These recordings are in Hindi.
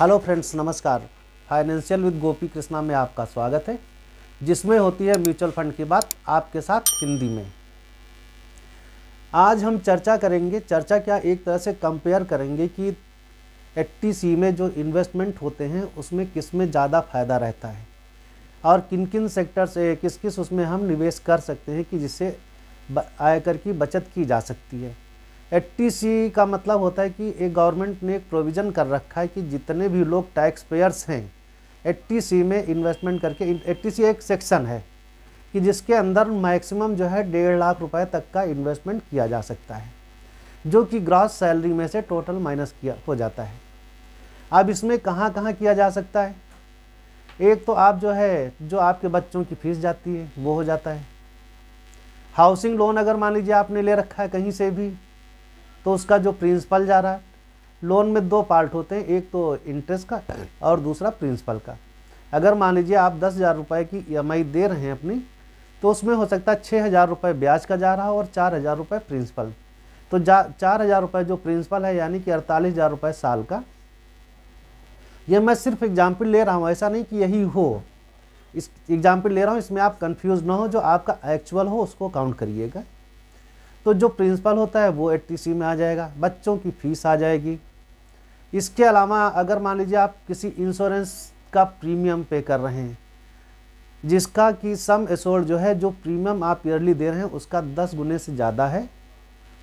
हेलो फ्रेंड्स नमस्कार फाइनेंशियल विद गोपी कृष्णा में आपका स्वागत है जिसमें होती है म्यूचुअल फंड की बात आपके साथ हिंदी में आज हम चर्चा करेंगे चर्चा क्या एक तरह से कंपेयर करेंगे कि एट्टी में जो इन्वेस्टमेंट होते हैं उसमें किस में ज़्यादा फायदा रहता है और किन किन सेक्टर से किस किस उसमें हम निवेश कर सकते हैं कि जिससे आयकर की बचत की जा सकती है एटीसी का मतलब होता है कि एक गवर्नमेंट ने एक प्रोविज़न कर रखा है कि जितने भी लोग टैक्स पेयर्स हैं एटीसी में इन्वेस्टमेंट करके एटीसी एक सेक्शन है कि जिसके अंदर मैक्सिमम जो है डेढ़ लाख रुपए तक का इन्वेस्टमेंट किया जा सकता है जो कि ग्रॉस सैलरी में से टोटल माइनस किया हो जाता है अब इसमें कहाँ कहाँ किया जा सकता है एक तो आप जो है जो आपके बच्चों की फीस जाती है वो हो जाता है हाउसिंग लोन अगर मान लीजिए आपने ले रखा है कहीं से भी तो उसका जो प्रिंसिपल जा रहा है लोन में दो पार्ट होते हैं एक तो इंटरेस्ट का और दूसरा प्रिंसिपल का अगर मान लीजिए आप दस हज़ार रुपये की ई e दे रहे हैं अपनी तो उसमें हो सकता है छः हज़ार रुपये ब्याज का जा रहा है और चार हज़ार रुपये प्रिंसिपल तो जा चार हज़ार रुपये जो प्रिंसिपल है यानी कि अड़तालीस हज़ार रुपये साल का यह मैं सिर्फ एग्जाम्पल ले रहा हूँ ऐसा नहीं कि यही हो इस एग्जाम्पल ले रहा हूँ इसमें आप कन्फ्यूज़ ना हो जो आपका एक्चुअल हो उसको काउंट करिएगा तो जो प्रिंसिपल होता है वो एटीसी में आ जाएगा बच्चों की फीस आ जाएगी इसके अलावा अगर मान लीजिए आप किसी इंश्योरेंस का प्रीमियम पे कर रहे हैं जिसका कि सम एसोल्ड जो है जो प्रीमियम आप ईयरली दे रहे हैं उसका दस गुने से ज़्यादा है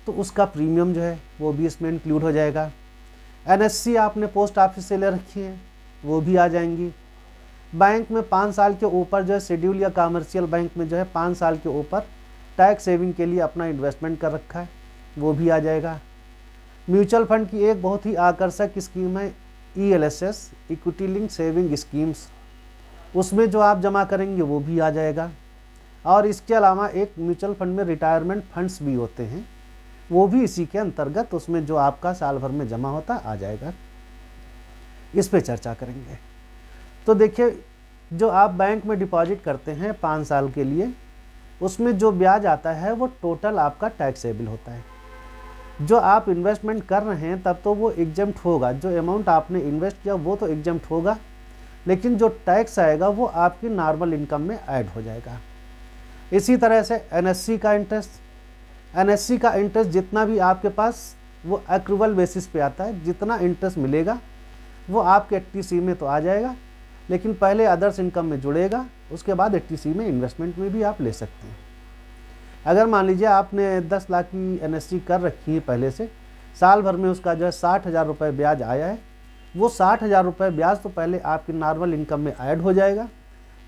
तो उसका प्रीमियम जो है वो भी इसमें इंक्लूड हो जाएगा एनएससी आपने पोस्ट ऑफिस से ले रखी है वो भी आ जाएंगी बैंक में पाँच साल के ऊपर जो है शेड्यूल या कॉमर्शियल बैंक में जो है पाँच साल के ऊपर टैक्स सेविंग के लिए अपना इन्वेस्टमेंट कर रखा है वो भी आ जाएगा म्यूचुअल फंड की एक बहुत ही आकर्षक स्कीम है E L S S equity link saving schemes उसमें जो आप जमा करेंगे वो भी आ जाएगा और इसके अलावा एक म्यूचुअल फंड में रिटायरमेंट फंड्स भी होते हैं वो भी इसी के अंतर्गत उसमें जो आपका साल भर में जमा होता आ जाएगा इस पर चर्चा करेंगे तो देखिए जो आप बैंक में डिपॉजिट करते हैं पाँच साल के लिए उसमें जो ब्याज आता है वो टोटल आपका टैक्सेबल होता है जो आप इन्वेस्टमेंट कर रहे हैं तब तो वो एग्जम्प्ट होगा जो अमाउंट आपने इन्वेस्ट किया वो तो एग्जम्प्ट होगा लेकिन जो टैक्स आएगा वो आपकी नॉर्मल इनकम में ऐड हो जाएगा इसी तरह से एनएससी का इंटरेस्ट एनएससी का इंटरेस्ट जितना भी आपके पास वो एक्रूवल बेसिस पे आता है जितना इंटरेस्ट मिलेगा वो आपके टी में तो आ जाएगा लेकिन पहले अदर्स इनकम में जुड़ेगा उसके बाद एच में इन्वेस्टमेंट में भी आप ले सकते हैं अगर मान लीजिए आपने दस लाख की एन कर रखी है पहले से साल भर में उसका जो है साठ हज़ार रुपये ब्याज आया है वो साठ हज़ार रुपये ब्याज तो पहले आपकी नॉर्मल इनकम में ऐड हो जाएगा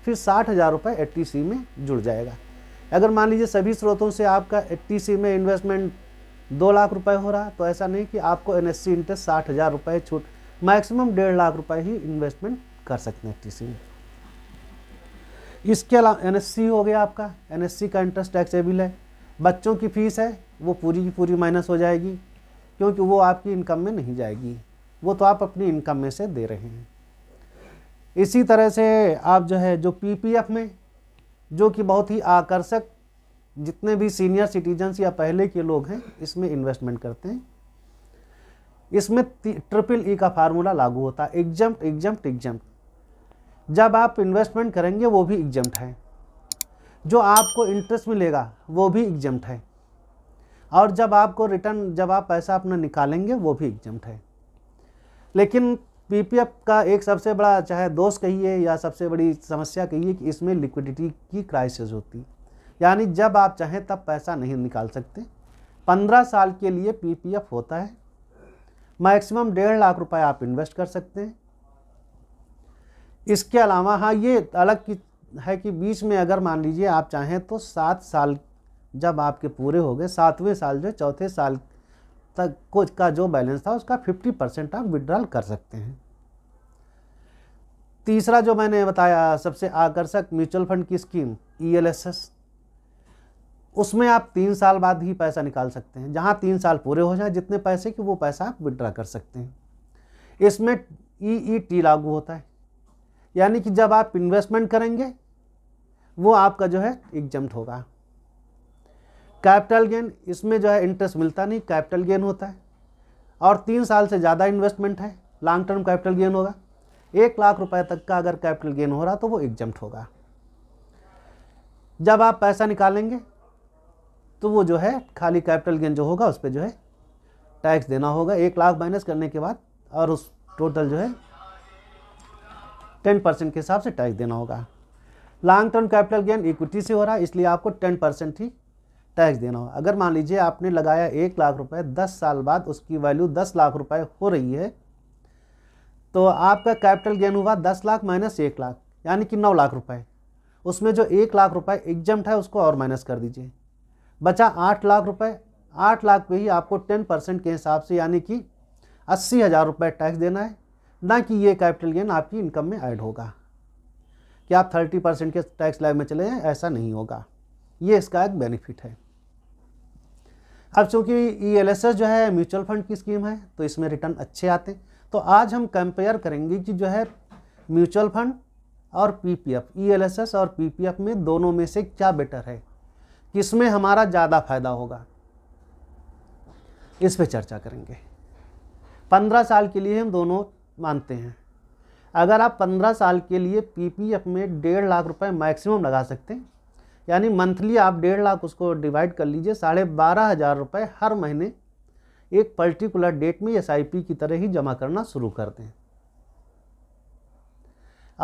फिर साठ हज़ार रुपये एट में जुड़ जाएगा अगर मान लीजिए सभी स्रोतों से आपका एट में इन्वेस्टमेंट दो लाख रुपए हो रहा तो ऐसा नहीं कि आपको एन इंटरेस्ट साठ हज़ार रुपये छूट मैक्सिमम डेढ़ लाख रुपये ही इन्वेस्टमेंट कर सकते हैं एट में इसके अलावा एनएससी हो गया आपका एनएससी का इंटरेस्ट टैक्सेबल है बच्चों की फ़ीस है वो पूरी की पूरी माइनस हो जाएगी क्योंकि वो आपकी इनकम में नहीं जाएगी वो तो आप अपनी इनकम में से दे रहे हैं इसी तरह से आप जो है जो पीपीएफ में जो कि बहुत ही आकर्षक जितने भी सीनियर सिटीजन्स या पहले के लोग हैं इसमें इन्वेस्टमेंट करते हैं इसमें ट्रिपल ई e का फार्मूला लागू होता है एग्जम्प्ट एग्जम्प्ट एग्जम्प्ट जब आप इन्वेस्टमेंट करेंगे वो भी एग्जाम है जो आपको इंटरेस्ट मिलेगा वो भी एग्जाम है और जब आपको रिटर्न जब आप पैसा अपना निकालेंगे वो भी एग्जम्प्ट है लेकिन पीपीएफ का एक सबसे बड़ा चाहे दोष कहिए या सबसे बड़ी समस्या कहिए कि इसमें लिक्विडिटी की क्राइसिस होती है यानी जब आप चाहें तब पैसा नहीं निकाल सकते पंद्रह साल के लिए पीपीएफ होता है मैक्सिमम डेढ़ लाख रुपए आप इन्वेस्ट कर सकते हैं इसके अलावा हाँ ये अलग की है कि बीच में अगर मान लीजिए आप चाहें तो सात साल जब आपके पूरे हो गए सातवें साल जो चौथे साल तक को का जो बैलेंस था उसका फिफ्टी परसेंट आप विड्रॉल कर सकते हैं तीसरा जो मैंने बताया सबसे आकर्षक म्यूचुअल फंड की स्कीम ई e उसमें आप तीन साल बाद ही पैसा निकाल सकते हैं जहाँ तीन साल पूरे हो जाए जितने पैसे कि वो पैसा आप विड्रा कर सकते हैं इसमें ई ई टी लागू होता है यानी कि जब आप इन्वेस्टमेंट करेंगे वो आपका जो है एग्जम्प्ट होगा कैपिटल गेन इसमें जो है इंटरेस्ट मिलता नहीं कैपिटल गेन होता है और तीन साल से ज़्यादा इन्वेस्टमेंट है लॉन्ग टर्म कैपिटल गेन होगा एक लाख रुपए तक का अगर कैपिटल गेन हो रहा तो वो एग्जम्प्ट होगा जब आप पैसा निकालेंगे तो वो जो है खाली कैपिटल गेन जो होगा उस पर जो है टैक्स देना होगा एक लाख माइनस करने के बाद और उस टोटल जो है टेन परसेंट के हिसाब से टैक्स देना होगा long term capital gain equity से हो रहा है इसलिए आपको टेन परसेंट ही टैक्स देना होगा अगर मान लीजिए आपने लगाया एक लाख रुपए दस साल बाद उसकी वैल्यू दस लाख रुपए हो रही है तो आपका कैपिटल गेन हुआ दस लाख माइनस एक लाख यानी कि नौ लाख रुपए उसमें जो एक लाख रुपए एग्जम्प्ट है उसको और माइनस कर दीजिए बचा आठ लाख रुपए आठ लाख पे ही आपको टेन परसेंट के हिसाब से यानी कि अस्सी हज़ार रुपये टैक्स देना है ना कि ये कैपिटल गेन आपकी इनकम में ऐड होगा कि आप थर्टी परसेंट के टैक्स लाइव में चले जाएँ ऐसा नहीं होगा ये इसका एक बेनिफिट है अब चूँकि ई e जो है म्यूचुअल फंड की स्कीम है तो इसमें रिटर्न अच्छे आते हैं तो आज हम कंपेयर करेंगे कि जो है म्यूचुअल फंड और पीपीएफ ईएलएसएस e और पीपीएफ में दोनों में से क्या बेटर है किसमें हमारा ज़्यादा फायदा होगा इस पे चर्चा करेंगे पंद्रह साल के लिए हम दोनों मानते हैं अगर आप पंद्रह साल के लिए पीपीएफ में डेढ़ लाख रुपए मैक्सिमम लगा सकते हैं यानी मंथली आप डेढ़ लाख उसको डिवाइड कर लीजिए साढ़े बारह हज़ार रुपये हर महीने एक पर्टिकुलर डेट में एस की तरह ही जमा करना शुरू कर दें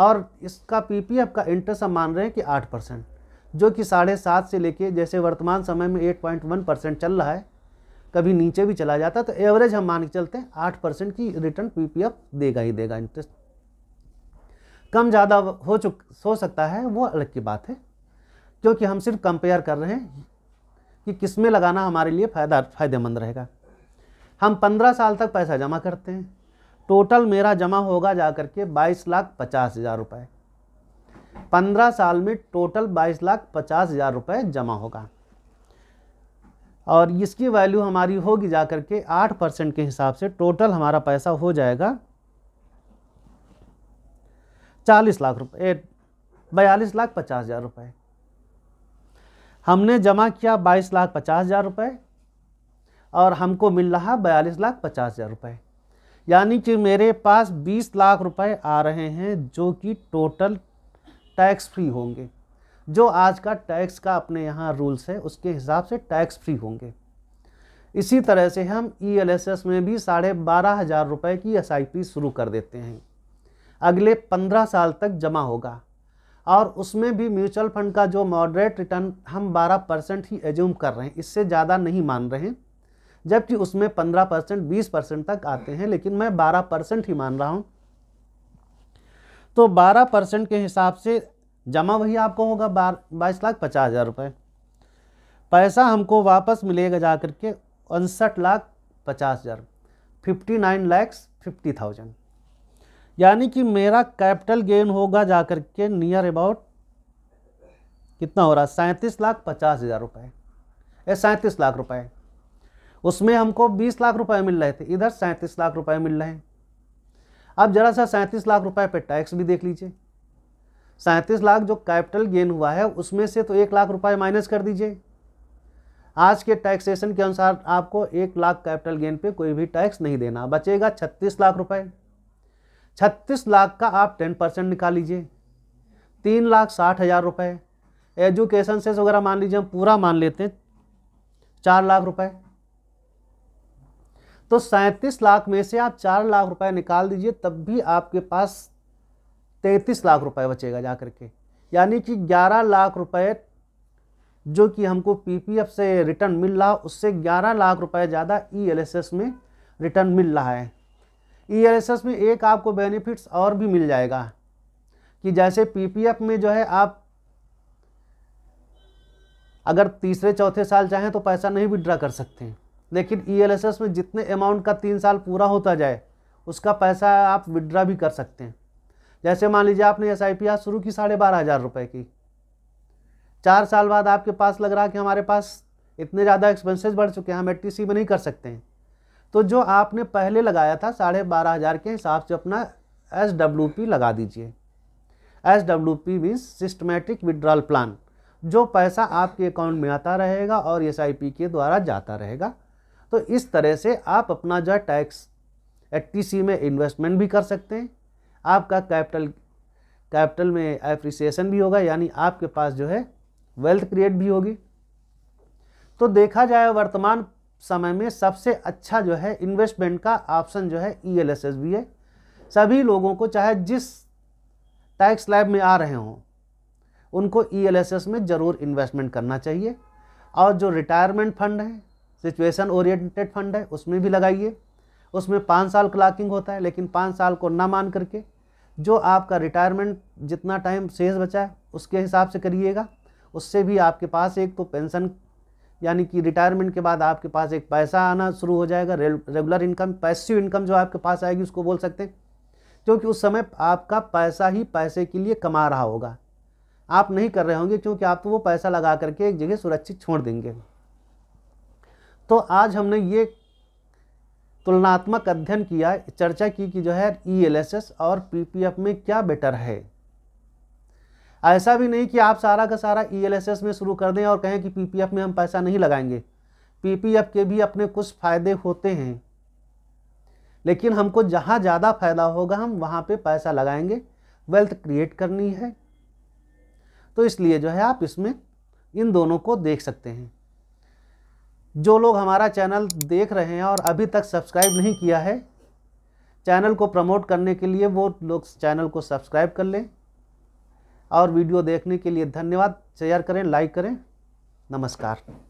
और इसका पीपीएफ का इंटरेस्ट हम मान रहे हैं कि आठ परसेंट जो कि साढ़े सात से लेके जैसे वर्तमान समय में एट पॉइंट वन परसेंट चल रहा है कभी नीचे भी चला जाता तो एवरेज हम मान के चलते हैं आठ परसेंट की रिटर्न पीपीएफ देगा ही देगा इंटरेस्ट कम ज़्यादा हो चुक हो सकता है वो अलग की बात है क्योंकि हम सिर्फ कंपेयर कर रहे हैं कि किस में लगाना हमारे लिए फ़ायदा फायदेमंद रहेगा हम पंद्रह साल तक पैसा जमा करते हैं टोटल मेरा जमा होगा जा कर के बाईस लाख पचास हज़ार रुपये पंद्रह साल में टोटल बाईस लाख पचास हज़ार रुपये जमा होगा और इसकी वैल्यू हमारी होगी जा कर के आठ परसेंट के हिसाब से टोटल हमारा पैसा हो जाएगा चालीस लाख रुपये बयालीस लाख पचास हज़ार रुपये हमने जमा किया बाईस लाख पचास हज़ार रुपये और हमको मिल रहा बयालीस लाख पचास हज़ार रुपये यानी कि मेरे पास बीस लाख रुपए आ रहे हैं जो कि टोटल टैक्स फ्री होंगे जो आज का टैक्स का अपने यहाँ रूल्स है उसके हिसाब से टैक्स फ्री होंगे इसी तरह से हम ईएलएसएस e में भी साढ़े बारह हज़ार रुपये की एसआईपी शुरू कर देते हैं अगले पंद्रह साल तक जमा होगा और उसमें भी म्यूचुअल फंड का जो मॉडरेट रिटर्न हम बारह परसेंट ही एज्यूम कर रहे हैं इससे ज़्यादा नहीं मान रहे हैं जबकि उसमें पंद्रह परसेंट बीस परसेंट तक आते हैं लेकिन मैं बारह परसेंट ही मान रहा हूँ तो बारह परसेंट के हिसाब से जमा वही आपको होगा बार बाईस लाख पचास हज़ार रुपये पैसा हमको वापस मिलेगा जा कर के उनसठ लाख पचास हज़ार fifty nine lakhs fifty thousand यानी कि मेरा कैपिटल गेन होगा जा कर के नियर अबाउट कितना हो रहा है सैंतीस लाख पचास हज़ार रुपये ए सैंतीस लाख रुपए उसमें हमको बीस लाख रुपए मिल रहे थे इधर सैंतीस लाख रुपए मिल रहे हैं अब ज़रा सा सैंतीस लाख रुपए पे टैक्स भी देख लीजिए सैंतीस लाख जो कैपिटल गेन हुआ है उसमें से तो एक लाख रुपए माइनस कर दीजिए आज के टैक्सेशन के अनुसार आपको एक लाख कैपिटल गेन पे कोई भी टैक्स नहीं देना बचेगा छत्तीस लाख रुपए छत्तीस लाख का आप टेन परसेंट निकाल लीजिए तीन लाख साठ हज़ार रुपये एजुकेशन सेस वगैरह मान लीजिए हम पूरा मान लेते हैं चार लाख रुपए तो सैंतीस लाख में से आप चार लाख रुपए निकाल दीजिए तब भी आपके पास तैंतीस लाख रुपए बचेगा जा करके यानी कि ग्यारह लाख रुपए जो कि हमको पीपीएफ से रिटर्न मिल रहा उससे ग्यारह लाख रुपए ज़्यादा ईएलएसएस e में रिटर्न मिल रहा है ईएलएसएस e में एक आपको बेनिफिट्स और भी मिल जाएगा कि जैसे पीपीएफ में जो है आप अगर तीसरे चौथे साल चाहें तो पैसा नहीं विड्रा कर सकते लेकिन ईएलएसएस e में जितने अमाउंट का तीन साल पूरा होता जाए उसका पैसा आप विड्रा भी कर सकते हैं जैसे मान लीजिए आपने एस आई शुरू की साढ़े बारह हज़ार रुपये की चार साल बाद आपके पास लग रहा कि हमारे पास इतने ज़्यादा एक्सपेंसेस बढ़ चुके हैं हम सी में नहीं कर सकते हैं तो जो आपने पहले लगाया था साढ़े बारह हज़ार के हिसाब से अपना एस डब्ल्यू पी लगा दीजिए S W P means systematic withdrawal plan जो पैसा आपके अकाउंट में आता रहेगा और एस आई पी के द्वारा जाता रहेगा तो इस तरह से आप अपना जो है टैक्स सी में इन्वेस्टमेंट भी कर सकते हैं आपका कैपिटल कैपिटल में एप्रिसिएशन भी होगा यानी आपके पास जो है वेल्थ क्रिएट भी होगी तो देखा जाए वर्तमान समय में सबसे अच्छा जो है इन्वेस्टमेंट का ऑप्शन जो है ई एल एस एस भी है सभी लोगों को चाहे जिस टैक्स लैब में आ रहे हों उनको ई एल एस एस में ज़रूर इन्वेस्टमेंट करना चाहिए और जो रिटायरमेंट फंड है सिचुएशन ओरिएंटेड फंड है उसमें भी लगाइए उसमें पाँच साल क्लाकिंग होता है लेकिन पाँच साल को ना मान करके जो आपका रिटायरमेंट जितना टाइम शेष बचा है उसके हिसाब से करिएगा उससे भी आपके पास एक तो पेंशन यानी कि रिटायरमेंट के बाद आपके पास एक पैसा आना शुरू हो जाएगा रेगुलर इनकम पैसिव इनकम जो आपके पास आएगी उसको बोल सकते हैं क्योंकि उस समय आपका पैसा ही पैसे के लिए कमा रहा होगा आप नहीं कर रहे होंगे क्योंकि आप तो वो पैसा लगा करके एक जगह सुरक्षित छोड़ देंगे तो आज हमने ये तुलनात्मक अध्ययन किया चर्चा की कि जो है ईएलएसएस e और पीपीएफ में क्या बेटर है ऐसा भी नहीं कि आप सारा का सारा ईएलएसएस e में शुरू कर दें और कहें कि पीपीएफ में हम पैसा नहीं लगाएंगे पीपीएफ के भी अपने कुछ फ़ायदे होते हैं लेकिन हमको जहाँ ज़्यादा फायदा होगा हम वहाँ पे पैसा लगाएंगे वेल्थ क्रिएट करनी है तो इसलिए जो है आप इसमें इन दोनों को देख सकते हैं जो लोग हमारा चैनल देख रहे हैं और अभी तक सब्सक्राइब नहीं किया है चैनल को प्रमोट करने के लिए वो लोग चैनल को सब्सक्राइब कर लें और वीडियो देखने के लिए धन्यवाद शेयर करें लाइक करें नमस्कार